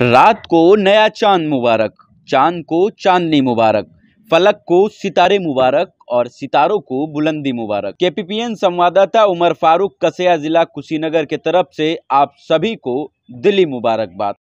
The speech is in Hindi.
रात को नया चांद मुबारक चांद को चांदनी मुबारक फलक को सितारे मुबारक और सितारों को बुलंदी मुबारक केपीपीएन संवाददाता उमर फारूक कसिया जिला कुशीनगर के तरफ से आप सभी को दिली मुबारकबाद